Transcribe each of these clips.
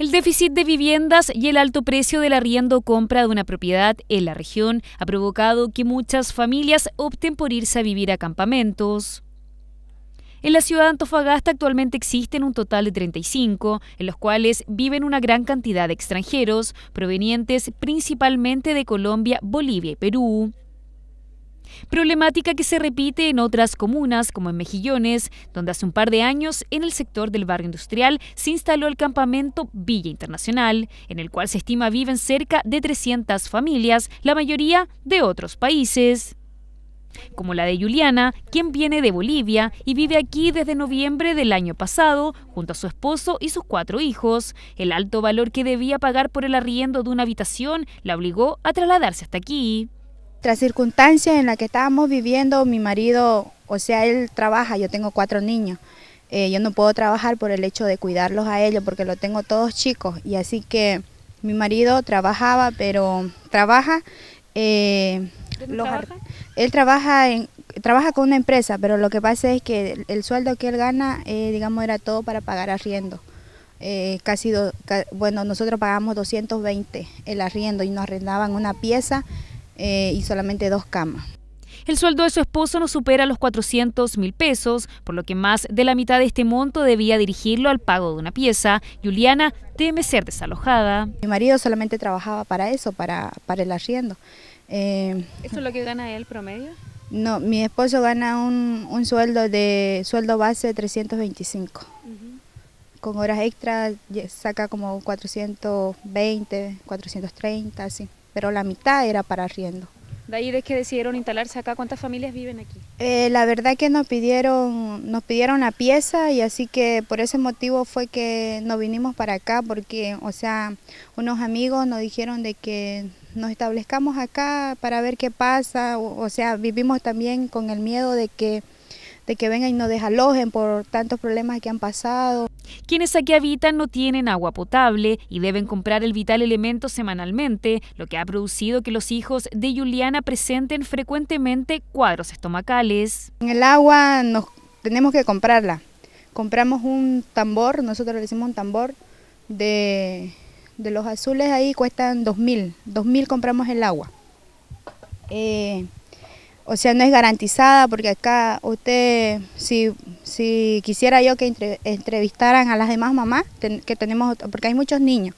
El déficit de viviendas y el alto precio del arriendo o compra de una propiedad en la región ha provocado que muchas familias opten por irse a vivir a campamentos. En la ciudad de Antofagasta actualmente existen un total de 35, en los cuales viven una gran cantidad de extranjeros, provenientes principalmente de Colombia, Bolivia y Perú problemática que se repite en otras comunas como en Mejillones, donde hace un par de años en el sector del barrio industrial se instaló el campamento Villa Internacional, en el cual se estima viven cerca de 300 familias, la mayoría de otros países como la de Juliana, quien viene de Bolivia y vive aquí desde noviembre del año pasado, junto a su esposo y sus cuatro hijos. El alto valor que debía pagar por el arriendo de una habitación la obligó a trasladarse hasta aquí. Tras circunstancias en la que estábamos viviendo, mi marido, o sea, él trabaja, yo tengo cuatro niños. Eh, yo no puedo trabajar por el hecho de cuidarlos a ellos, porque los tengo todos chicos. Y así que mi marido trabajaba, pero trabaja... Eh, Él trabaja en, trabaja con una empresa, pero lo que pasa es que el, sueldo que él gana, eh, digamos, era todo para pagar arriendo. Eh, casi, bueno, nosotros pagamos 220 el arriendo y nos arrendaban una pieza eh, y solamente dos camas. El sueldo de su esposo no supera los 400 mil pesos, por lo que más de la mitad de este monto debía dirigirlo al pago de una pieza. Juliana teme ser desalojada. Mi marido solamente trabajaba para eso, para, el arriendo. Eh, ¿Eso es lo que gana él promedio? No, mi esposo gana un, sueldo de sueldo base de 325. Con horas extra saca como 420, 430, así pero la mitad era para arriendo. De ahí de que decidieron instalarse acá, ¿cuántas familias viven aquí? Eh, la verdad que nos pidieron, nos pidieron la pieza y así que por ese motivo fue que nos vinimos para acá porque, o sea, unos amigos nos dijeron de que nos establezcamos acá para ver qué pasa, o, sea, vivimos también con el miedo de que, de que vengan y nos desalojen por tantos problemas que han pasado. Quienes aquí habitan no tienen agua potable y deben comprar el vital elemento semanalmente, lo que ha producido que los hijos de Juliana presenten frecuentemente cuadros estomacales. En el agua nos tenemos que comprarla. Compramos un tambor, nosotros le hicimos un tambor de, los azules ahí, cuestan 2.000. 2.000 compramos el agua. Eh, o sea, no es garantizada porque acá usted, si si quisiera yo que entrevistaran a las demás mamás que tenemos, porque hay muchos niños.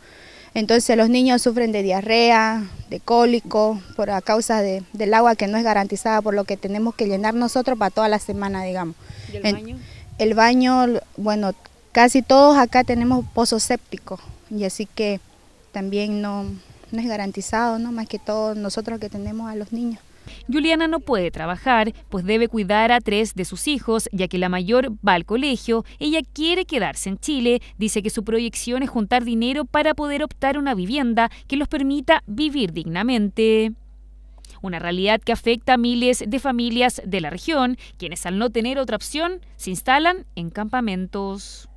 Entonces los niños sufren de diarrea, de cólico, por a causa del agua que no es garantizada, por lo que tenemos que llenar nosotros para toda la semana, digamos. ¿Y el baño? el baño, bueno, casi todos acá tenemos pozos sépticos, y así que también no, es garantizado, ¿no? Más que todos nosotros que tenemos a los niños. Juliana no puede trabajar, pues debe cuidar a tres de sus hijos, ya que la mayor va al colegio, ella quiere quedarse en Chile, dice que su proyección es juntar dinero para poder optar una vivienda que los permita vivir dignamente una realidad que afecta a miles de familias de la región, quienes al no tener otra opción se instalan en campamentos.